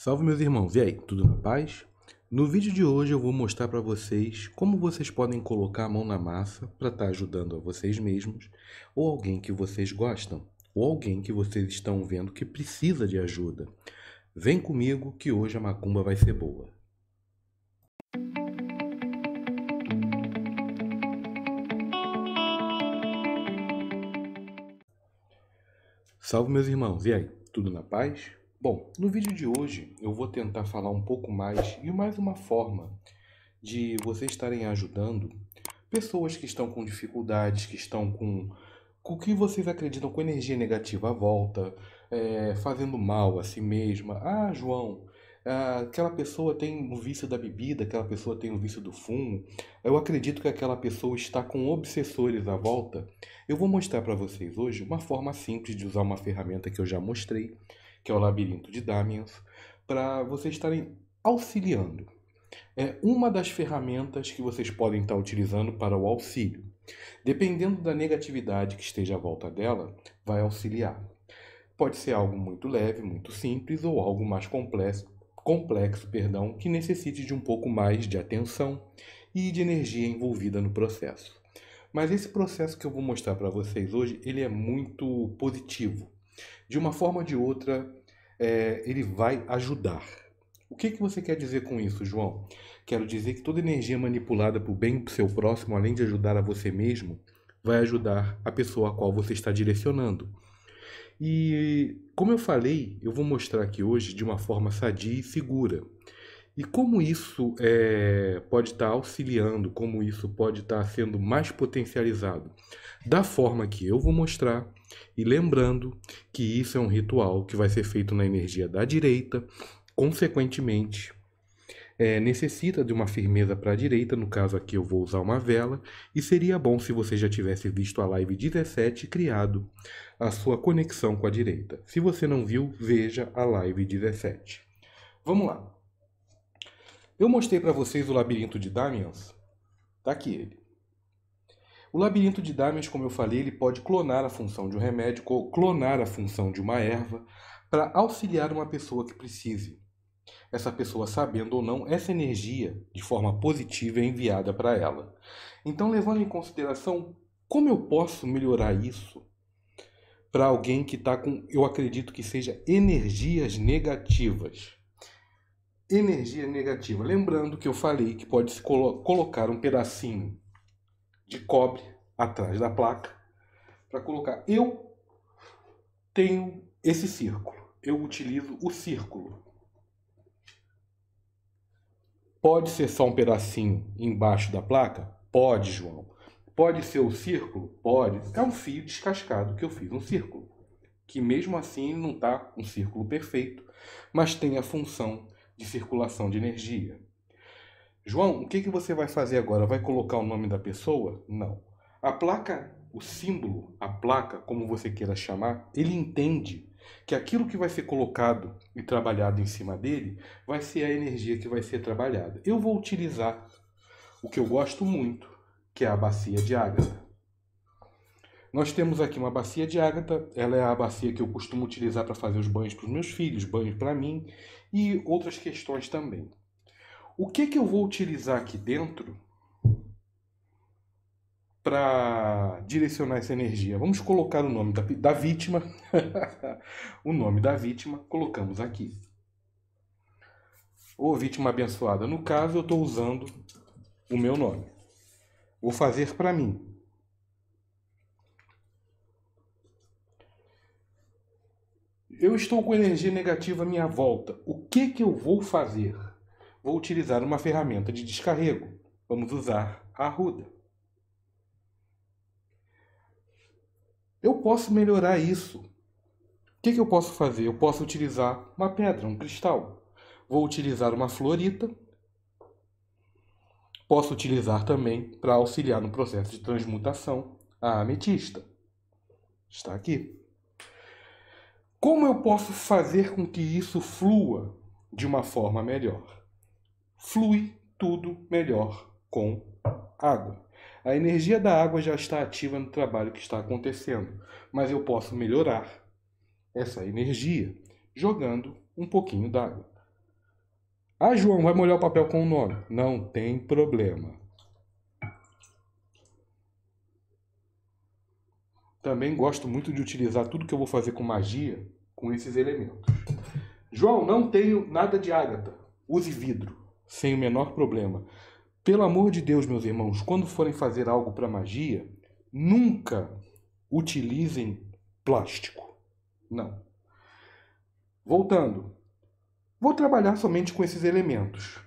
Salve meus irmãos, e aí, tudo na paz? No vídeo de hoje eu vou mostrar para vocês como vocês podem colocar a mão na massa para estar tá ajudando a vocês mesmos ou alguém que vocês gostam ou alguém que vocês estão vendo que precisa de ajuda. Vem comigo que hoje a macumba vai ser boa. Salve meus irmãos, e aí, tudo na paz? Bom, no vídeo de hoje eu vou tentar falar um pouco mais e mais uma forma de vocês estarem ajudando pessoas que estão com dificuldades, que estão com o que vocês acreditam com energia negativa à volta, é, fazendo mal a si mesma. Ah, João, ah, aquela pessoa tem o vício da bebida, aquela pessoa tem o vício do fumo. Eu acredito que aquela pessoa está com obsessores à volta. Eu vou mostrar para vocês hoje uma forma simples de usar uma ferramenta que eu já mostrei que é o labirinto de Damiens, para vocês estarem auxiliando. É uma das ferramentas que vocês podem estar utilizando para o auxílio. Dependendo da negatividade que esteja à volta dela, vai auxiliar. Pode ser algo muito leve, muito simples ou algo mais complexo, complexo, perdão, que necessite de um pouco mais de atenção e de energia envolvida no processo. Mas esse processo que eu vou mostrar para vocês hoje, ele é muito positivo. De uma forma ou de outra, é, ele vai ajudar. O que, que você quer dizer com isso, João? Quero dizer que toda energia manipulada para o bem do seu próximo, além de ajudar a você mesmo, vai ajudar a pessoa a qual você está direcionando. E, como eu falei, eu vou mostrar aqui hoje de uma forma sadia e segura. E como isso é, pode estar tá auxiliando, como isso pode estar tá sendo mais potencializado? Da forma que eu vou mostrar, e lembrando que isso é um ritual que vai ser feito na energia da direita, consequentemente, é, necessita de uma firmeza para a direita, no caso aqui eu vou usar uma vela, e seria bom se você já tivesse visto a live 17 e criado a sua conexão com a direita. Se você não viu, veja a live 17. Vamos lá. Eu mostrei para vocês o labirinto de Damiens. Está aqui ele. O labirinto de Damiens, como eu falei, ele pode clonar a função de um remédio ou clonar a função de uma erva para auxiliar uma pessoa que precise. Essa pessoa, sabendo ou não, essa energia, de forma positiva, é enviada para ela. Então, levando em consideração como eu posso melhorar isso para alguém que está com, eu acredito que seja energias negativas energia negativa. Lembrando que eu falei que pode se colo colocar um pedacinho de cobre atrás da placa para colocar. Eu tenho esse círculo. Eu utilizo o círculo. Pode ser só um pedacinho embaixo da placa? Pode, João. Pode ser o círculo? Pode. É um fio descascado que eu fiz um círculo. Que mesmo assim não está um círculo perfeito, mas tem a função de circulação de energia. João, o que, que você vai fazer agora? Vai colocar o nome da pessoa? Não. A placa, o símbolo, a placa, como você queira chamar, ele entende que aquilo que vai ser colocado e trabalhado em cima dele vai ser a energia que vai ser trabalhada. Eu vou utilizar o que eu gosto muito, que é a bacia de Ágata. Nós temos aqui uma bacia de ágata, ela é a bacia que eu costumo utilizar para fazer os banhos para os meus filhos, banho para mim e outras questões também. O que, que eu vou utilizar aqui dentro para direcionar essa energia? Vamos colocar o nome da, da vítima, o nome da vítima, colocamos aqui. Ô vítima abençoada. No caso, eu estou usando o meu nome. Vou fazer para mim. eu estou com energia negativa à minha volta. O que, que eu vou fazer? Vou utilizar uma ferramenta de descarrego. Vamos usar a arruda. Eu posso melhorar isso. O que, que eu posso fazer? Eu posso utilizar uma pedra, um cristal. Vou utilizar uma florita. Posso utilizar também, para auxiliar no processo de transmutação, a ametista. Está aqui. Como eu posso fazer com que isso flua de uma forma melhor? Flui tudo melhor com água. A energia da água já está ativa no trabalho que está acontecendo, mas eu posso melhorar essa energia jogando um pouquinho d'água. Ah, João, vai molhar o papel com o nome? Não tem problema. Também gosto muito de utilizar tudo que eu vou fazer com magia com esses elementos. João, não tenho nada de ágata. Use vidro, sem o menor problema. Pelo amor de Deus, meus irmãos, quando forem fazer algo para magia, nunca utilizem plástico. Não. Voltando. Vou trabalhar somente com esses elementos.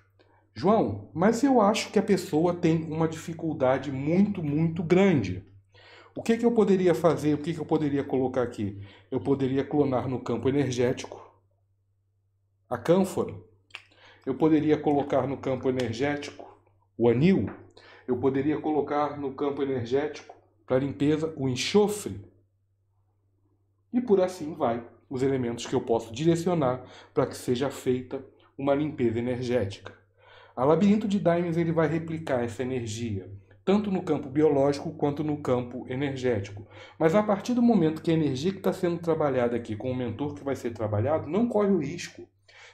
João, mas eu acho que a pessoa tem uma dificuldade muito, muito grande. O que, que eu poderia fazer? O que, que eu poderia colocar aqui? Eu poderia clonar no campo energético a cânfora. Eu poderia colocar no campo energético o anil. Eu poderia colocar no campo energético para limpeza o enxofre. E por assim vai os elementos que eu posso direcionar para que seja feita uma limpeza energética. A labirinto de Dimes ele vai replicar essa energia tanto no campo biológico quanto no campo energético. Mas a partir do momento que a energia que está sendo trabalhada aqui com o mentor que vai ser trabalhado, não corre o risco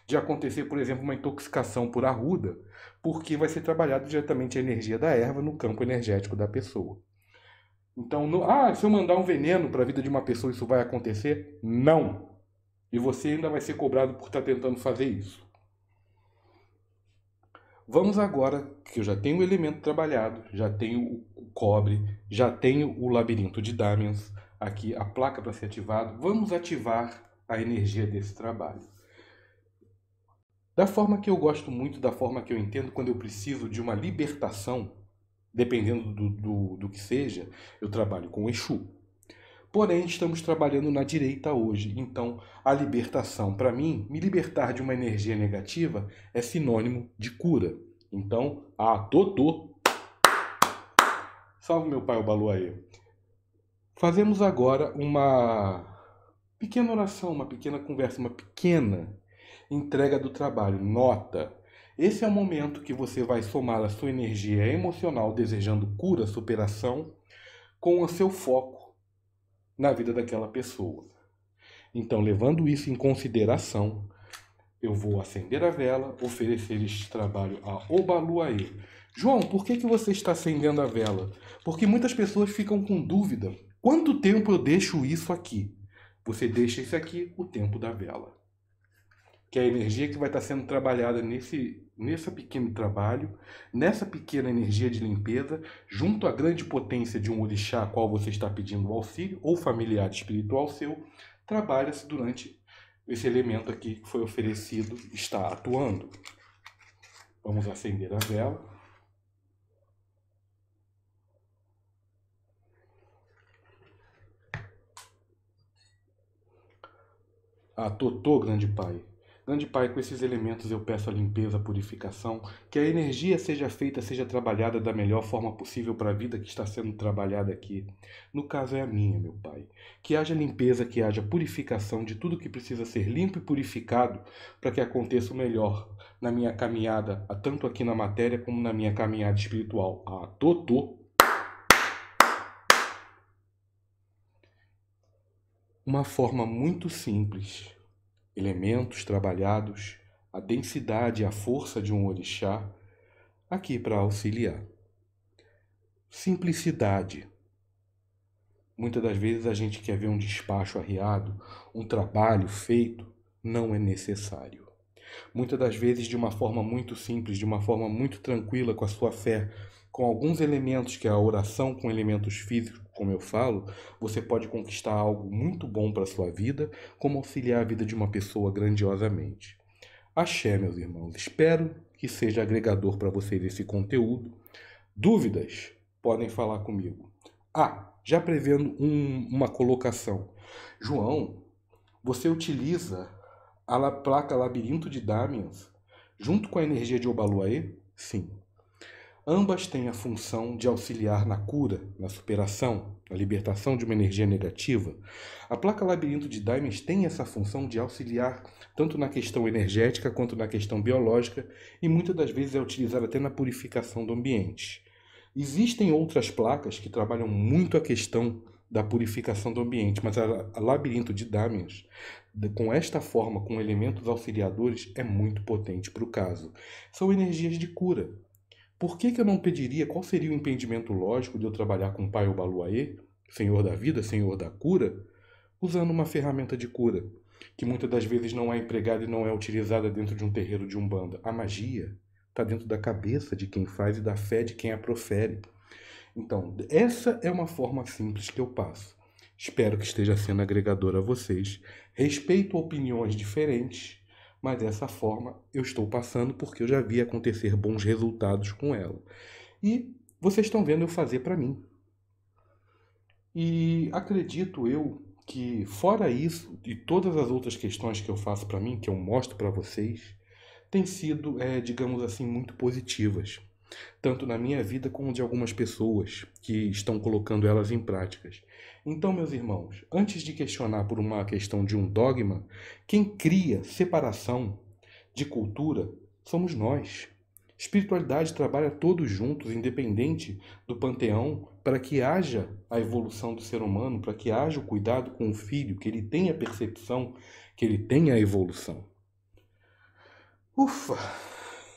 de acontecer, por exemplo, uma intoxicação por arruda, porque vai ser trabalhado diretamente a energia da erva no campo energético da pessoa. Então, no, ah, se eu mandar um veneno para a vida de uma pessoa, isso vai acontecer? Não. E você ainda vai ser cobrado por estar tá tentando fazer isso. Vamos agora, que eu já tenho o elemento trabalhado, já tenho o cobre, já tenho o labirinto de damians, aqui a placa para ser ativado, vamos ativar a energia desse trabalho. Da forma que eu gosto muito, da forma que eu entendo, quando eu preciso de uma libertação, dependendo do, do, do que seja, eu trabalho com Exu. Porém, estamos trabalhando na direita hoje, então a libertação, para mim, me libertar de uma energia negativa é sinônimo de cura. Então, a ah, Totô. Salve meu pai, o aí. Fazemos agora uma pequena oração, uma pequena conversa, uma pequena entrega do trabalho. Nota: esse é o momento que você vai somar a sua energia emocional, desejando cura, superação, com o seu foco na vida daquela pessoa. Então, levando isso em consideração, eu vou acender a vela, oferecer este trabalho a Obaluaê. João, por que, que você está acendendo a vela? Porque muitas pessoas ficam com dúvida. Quanto tempo eu deixo isso aqui? Você deixa isso aqui o tempo da vela que é a energia que vai estar sendo trabalhada nesse nesse pequeno trabalho, nessa pequena energia de limpeza, junto à grande potência de um orixá a qual você está pedindo auxílio ou familiar espiritual seu, trabalha-se durante esse elemento aqui que foi oferecido, está atuando. Vamos acender a vela. Ah, totó grande pai. Grande Pai, com esses elementos eu peço a limpeza, a purificação, que a energia seja feita, seja trabalhada da melhor forma possível para a vida que está sendo trabalhada aqui. No caso é a minha, meu Pai. Que haja limpeza, que haja purificação de tudo que precisa ser limpo e purificado para que aconteça o melhor na minha caminhada, tanto aqui na matéria como na minha caminhada espiritual. Ah, Totô! Uma forma muito simples elementos trabalhados, a densidade e a força de um orixá, aqui para auxiliar. Simplicidade. Muitas das vezes a gente quer ver um despacho arriado, um trabalho feito, não é necessário. Muitas das vezes, de uma forma muito simples, de uma forma muito tranquila com a sua fé, com alguns elementos que é a oração com elementos físicos, como eu falo, você pode conquistar algo muito bom para sua vida, como auxiliar a vida de uma pessoa grandiosamente. Axé, meus irmãos. Espero que seja agregador para vocês esse conteúdo. Dúvidas? Podem falar comigo. Ah, já prevendo um, uma colocação. João, você utiliza a placa Labirinto de Damiens junto com a energia de Obaluaê? Sim. Ambas têm a função de auxiliar na cura, na superação, na libertação de uma energia negativa. A placa labirinto de Diamonds tem essa função de auxiliar tanto na questão energética quanto na questão biológica e muitas das vezes é utilizada até na purificação do ambiente. Existem outras placas que trabalham muito a questão da purificação do ambiente, mas a, labirinto de Damiens, com esta forma, com elementos auxiliadores, é muito potente para o caso. São energias de cura, por que, que eu não pediria qual seria o impedimento lógico de eu trabalhar com o pai Obaluaê, senhor da vida, senhor da cura, usando uma ferramenta de cura, que muitas das vezes não é empregada e não é utilizada dentro de um terreiro de umbanda? A magia está dentro da cabeça de quem faz e da fé de quem a profere. Então, essa é uma forma simples que eu passo. Espero que esteja sendo agregador a vocês. Respeito opiniões diferentes mas dessa forma eu estou passando porque eu já vi acontecer bons resultados com ela. E vocês estão vendo eu fazer para mim. E acredito eu que fora isso e todas as outras questões que eu faço para mim, que eu mostro para vocês, têm sido, é, digamos assim, muito positivas tanto na minha vida como de algumas pessoas que estão colocando elas em práticas. Então, meus irmãos, antes de questionar por uma questão de um dogma, quem cria separação de cultura somos nós. Espiritualidade trabalha todos juntos, independente do panteão, para que haja a evolução do ser humano, para que haja o cuidado com o filho, que ele tenha a percepção, que ele tenha a evolução. Ufa!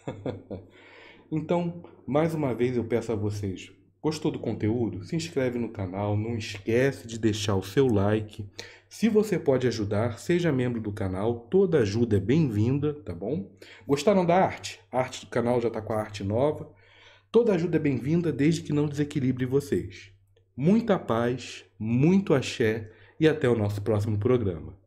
Então, mais uma vez eu peço a vocês, gostou do conteúdo? Se inscreve no canal, não esquece de deixar o seu like. Se você pode ajudar, seja membro do canal, toda ajuda é bem-vinda, tá bom? Gostaram da arte? A arte do canal já está com a arte nova. Toda ajuda é bem-vinda desde que não desequilibre vocês. Muita paz, muito axé e até o nosso próximo programa.